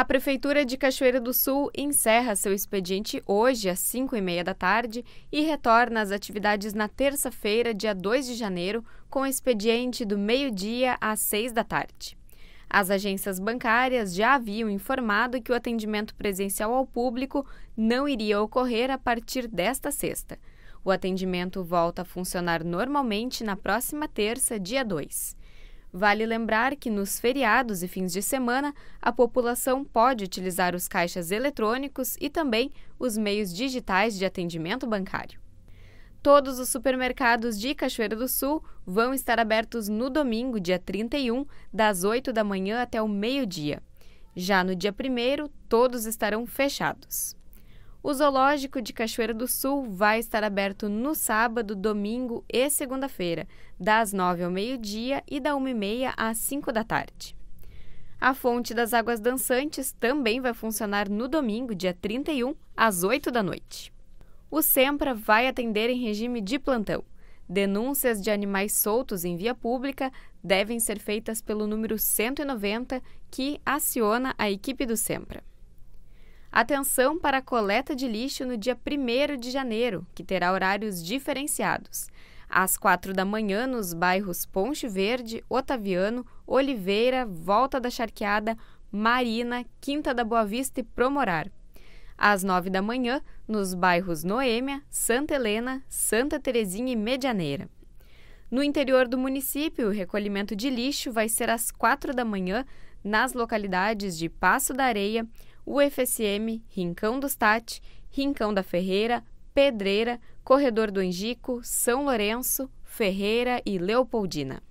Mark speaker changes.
Speaker 1: A Prefeitura de Cachoeira do Sul encerra seu expediente hoje, às 5 e meia da tarde, e retorna às atividades na terça-feira, dia 2 de janeiro, com expediente do meio-dia às 6 da tarde. As agências bancárias já haviam informado que o atendimento presencial ao público não iria ocorrer a partir desta sexta. O atendimento volta a funcionar normalmente na próxima terça, dia 2. Vale lembrar que nos feriados e fins de semana, a população pode utilizar os caixas eletrônicos e também os meios digitais de atendimento bancário. Todos os supermercados de Cachoeira do Sul vão estar abertos no domingo, dia 31, das 8 da manhã até o meio-dia. Já no dia 1, todos estarão fechados. O Zoológico de Cachoeira do Sul vai estar aberto no sábado, domingo e segunda-feira, das 9 ao meio-dia e da 1 e meia às 5 da tarde. A Fonte das Águas Dançantes também vai funcionar no domingo, dia 31, às 8 da noite. O SEMPRA vai atender em regime de plantão. Denúncias de animais soltos em via pública devem ser feitas pelo número 190, que aciona a equipe do SEMPRA. Atenção para a coleta de lixo no dia 1 de janeiro, que terá horários diferenciados. Às 4 da manhã, nos bairros Ponte Verde, Otaviano, Oliveira, Volta da Charqueada, Marina, Quinta da Boa Vista e Promorar. Às 9 da manhã, nos bairros Noêmia, Santa Helena, Santa Terezinha e Medianeira. No interior do município, o recolhimento de lixo vai ser às 4 da manhã nas localidades de Passo da Areia, UFSM, Rincão do Stat, Rincão da Ferreira, Pedreira, Corredor do Engico, São Lourenço, Ferreira e Leopoldina.